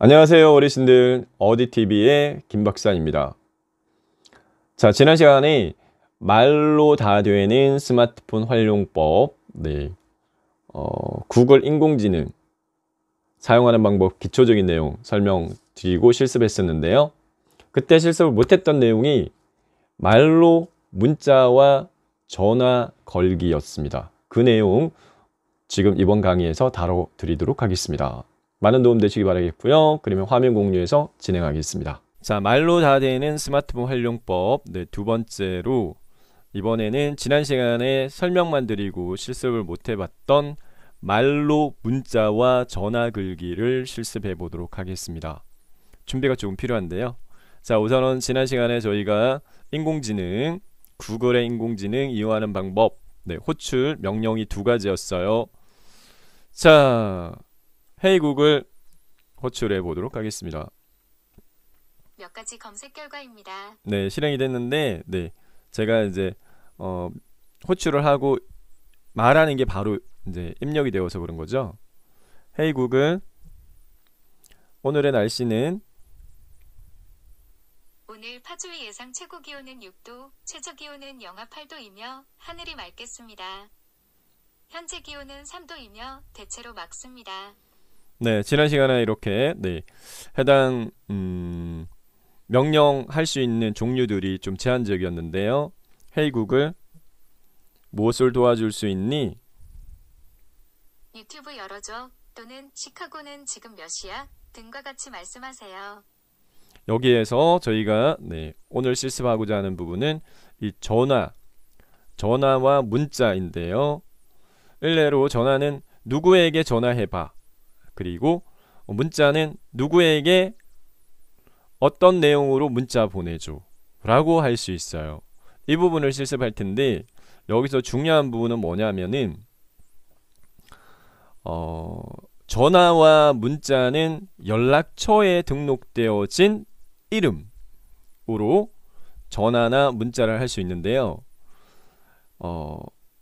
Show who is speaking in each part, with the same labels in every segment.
Speaker 1: 안녕하세요 어르신들 어디TV의 김박사입니다 자 지난 시간에 말로 다 되는 스마트폰 활용법 네. 어, 구글 인공지능 사용하는 방법 기초적인 내용 설명드리고 실습했었는데요 그때 실습을 못했던 내용이 말로 문자와 전화 걸기였습니다 그 내용 지금 이번 강의에서 다뤄드리도록 하겠습니다 많은 도움 되시기 바라겠고요. 그러면 화면 공유해서 진행하겠습니다. 자, 말로 다 되는 스마트폰 활용법 네, 두 번째로 이번에는 지난 시간에 설명만 드리고 실습을 못 해봤던 말로 문자와 전화 글귀를 실습해 보도록 하겠습니다. 준비가 조금 필요한데요. 자, 우선은 지난 시간에 저희가 인공지능, 구글의 인공지능 이용하는 방법, 네, 호출 명령이 두 가지였어요. 자, 헤이 국을 호출해 보도록 하겠습니다.
Speaker 2: 몇 가지 검색 결과입니다.
Speaker 1: 네, 실행이 됐는데 네. 제가 이제 어, 호출을 하고 말하는 게 바로 이제 입력이 되어서 그런 거죠. 헤이 h e 오늘의 날씨는
Speaker 2: 오늘 파주의 예상 최고 기온은 6도, 최저 기온은 영하 8도이며 하늘이 맑겠습니다.
Speaker 1: 현재 기온은 3도이며 대체로 맑습니다. 네, 지난 시간에 이렇게 네, 해당 음, 명령할 수 있는 종류들이 좀 제한적이었는데요. 헤이 구글 무엇을 도와줄 수 있니?
Speaker 2: 유튜브 열어줘 또는 시카고는 지금 몇 시야? 등과 같이 말씀하세요.
Speaker 1: 여기에서 저희가 네, 오늘 실습하고자 하는 부분은 이 전화, 전화와 문자인데요. 일례로 전화는 누구에게 전화해봐 그리고 문자는 누구에게 어떤 내용으로 문자 보내줘 라고 할 수 있어요. 이 부분을 실습할 텐데 여기서 중요한 부분은 뭐냐면은 어, 전화와 문자는 연락처에 등록되어진 이름으로 전화나 문자를 할 수 있는데요. 어,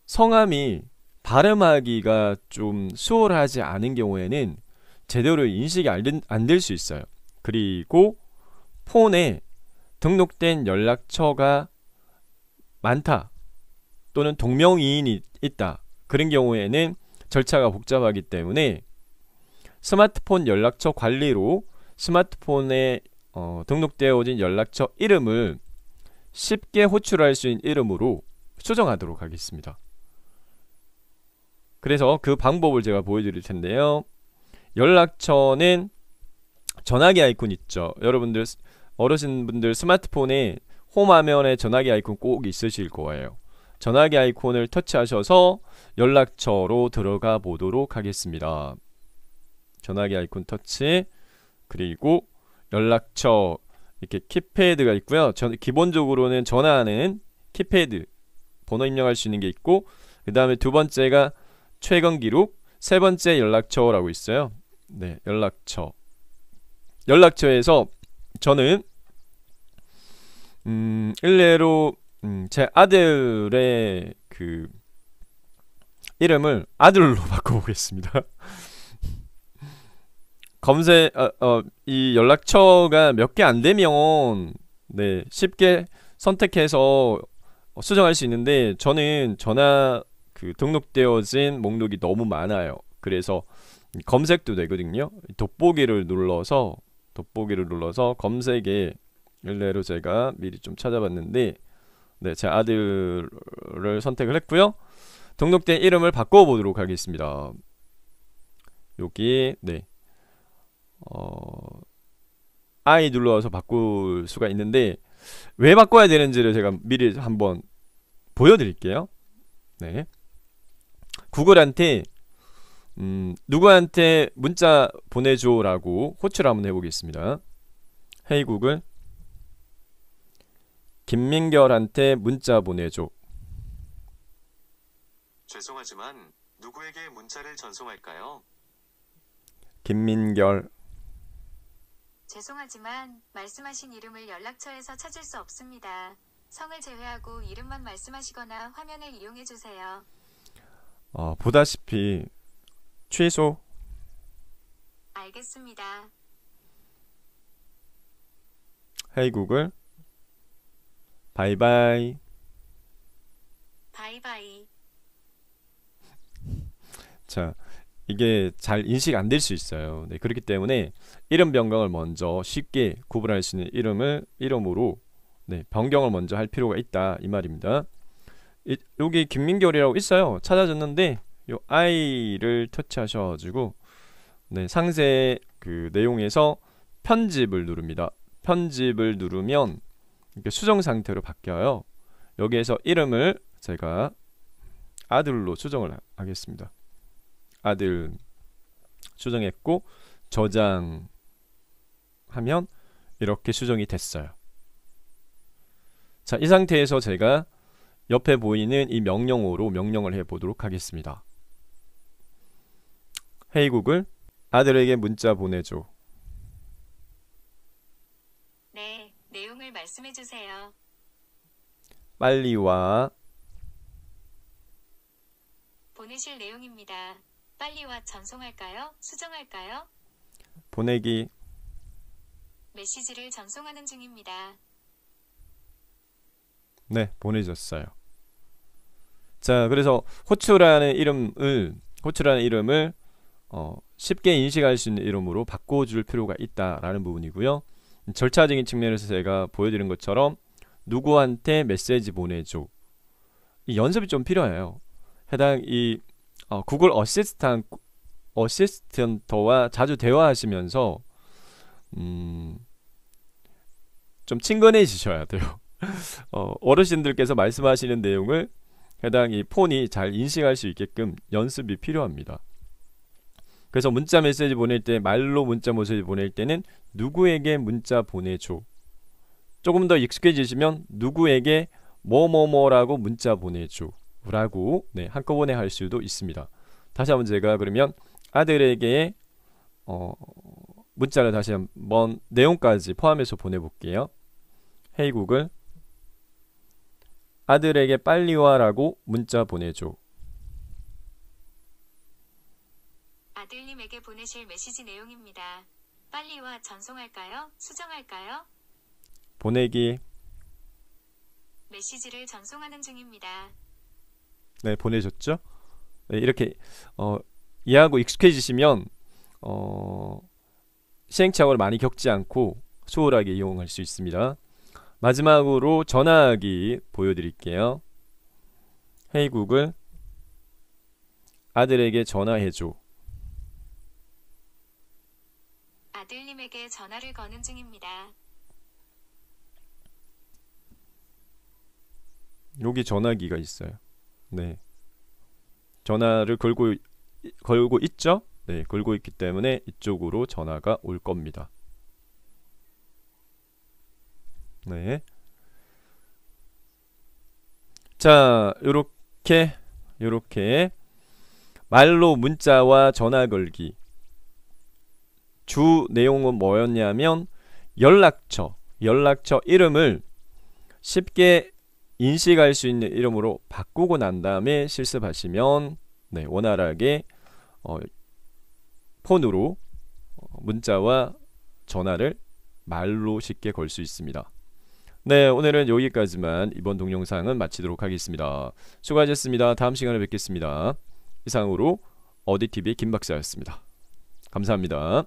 Speaker 1: 성함이 발음하기가 좀 수월하지 않은 경우에는 제대로 인식이 안 될 수 있어요. 그리고 폰에 등록된 연락처가 많다 또는 동명이인이 있다 그런 경우에는 절차가 복잡하기 때문에 스마트폰 연락처 관리로 스마트폰에 어, 등록되어진 연락처 이름을 쉽게 호출할 수 있는 이름으로 수정하도록 하겠습니다. 그래서 그 방법을 제가 보여드릴 텐데요. 연락처는 전화기 아이콘 있죠. 여러분들 어르신분들 스마트폰에 홈 화면에 전화기 아이콘 꼭 있으실 거예요. 전화기 아이콘을 터치하셔서 연락처로 들어가 보도록 하겠습니다. 전화기 아이콘 터치 그리고 연락처 이렇게 키패드가 있고요. 전, 기본적으로는 전화는 하 키패드 번호 입력할 수 있는 게 있고 그 다음에 두 번째가 최근 기록 세 번째 연락처라고 있어요. 네, 연락처. 연락처에서 저는 음, 일례로 음, 제 아들의 그 이름을 아들로 바꿔보겠습니다. 검색 어, 어, 이 연락처가 몇 개 안 되면 네 쉽게 선택해서 수정할 수 있는데 저는 전화 그 등록되어진 목록이 너무 많아요. 그래서 검색도 되거든요. 돋보기를 눌러서 돋보기를 눌러서 검색에 일례로 제가 미리 좀 찾아봤는데 네, 제 아들을 선택을 했고요. 등록된 이름을 바꿔 보도록 하겠습니다. 여기 네. 어 I 눌러서 바꿀 수가 있는데 왜 바꿔야 되는지를 제가 미리 한번 보여드릴게요. 네. 구글한테 음, 누구한테 문자 보내줘라고 호출 한번 해보겠습니다. 헤이 구글 김민결한테 문자 보내줘. 죄송하지만 누구에게 문자를 전송할까요? 김민결
Speaker 2: 죄송하지만 말씀하신 이름을 연락처에서 찾을 수 없습니다. 성을 제외하고 이름만 말씀하시거나 화면을 이용해 주세요.
Speaker 1: 어, 보다시피 취소. 알겠습니다. 헤이 구글. 바이바이.
Speaker 2: 바이바이.
Speaker 1: 자, 이게 잘 인식 안 될 수 있어요. 네, 그렇기 때문에 이름 변경을 먼저 쉽게 구분할 수 있는 이름을 이름으로 네, 변경을 먼저 할 필요가 있다 이 말입니다. 이, 여기 김민결이라고 있어요. 찾아줬는데 요 I를 터치하셔가지고 네, 상세 그 내용에서 편집을 누릅니다. 편집을 누르면 이게 수정 상태로 바뀌어요. 여기에서 이름을 제가 아들로 수정을 하겠습니다. 아들 수정했고 저장하면 이렇게 수정이 됐어요. 자, 이 상태에서 제가 옆에 보이는 이 명령어로 명령을 해보도록 하겠습니다. 헤이국을 아들에게 문자 보내줘.
Speaker 2: 네, 내용을 말씀해 주세요.
Speaker 1: 빨리 와.
Speaker 2: 보내실 내용입니다. 빨리 와 전송할까요? 수정할까요? 보내기. 메시지를 전송하는 중입니다.
Speaker 1: 네, 보내줬어요. 자, 그래서 호추라는 이름을 호추라는 이름을 어, 쉽게 인식할 수 있는 이름으로 바꿔줄 필요가 있다라는 부분이고요. 절차적인 측면에서 제가 보여드린 것처럼 누구한테 메시지 보내줘 이 연습이 좀 필요해요. 해당 이 어, 구글 어시스탄 어시스턴트와 자주 대화하시면서 음, 좀 친근해지셔야 돼요. 어, 어르신들께서 말씀하시는 내용을 해당 이 폰이 잘 인식할 수 있게끔 연습이 필요합니다. 그래서 문자 메시지 보낼 때 말로 문자 메시지 보낼 때는 누구에게 문자 보내줘. 조금 더 익숙해지시면 누구에게 뭐뭐뭐라고 문자 보내줘라고 네, 한꺼번에 할 수도 있습니다. 다시 한번 제가 그러면 아들에게 어, 문자를 다시 한번 내용까지 포함해서 보내볼게요. 헤이 h e 구글 아들에게 빨리 와라고 문자 보내줘.
Speaker 2: 아들님에게 보내실 메시지 내용입니다. 빨리와 전송할까요? 수정할까요?
Speaker 1: 보내기
Speaker 2: 메시지를 전송하는 중입니다.
Speaker 1: 네, 보내셨죠? 네, 이렇게 어, 이해하고 익숙해지시면 어, 시행착오를 많이 겪지 않고 수월하게 이용할 수 있습니다. 마지막으로 전화하기 보여드릴게요. 헤이 구글 아들에게 전화해줘
Speaker 2: 전화를 거는 중입니다.
Speaker 1: 여기 전화기가 있어요. 네. 전화를 걸고 걸고 있죠? 네, 걸고 있기 때문에 이쪽으로 전화가 올 겁니다. 네. 자, 요렇게 요렇게 말로 문자와 전화 걸기 주 내용은 뭐였냐면 연락처, 연락처 이름을 쉽게 인식할 수 있는 이름으로 바꾸고 난 다음에 실습하시면 네, 원활하게 어, 폰으로 어, 문자와 전화를 말로 쉽게 걸 수 있습니다. 네, 오늘은 여기까지만 이번 동영상은 마치도록 하겠습니다. 수고하셨습니다. 다음 시간에 뵙겠습니다. 이상으로 어디TV 김박사였습니다. 감사합니다.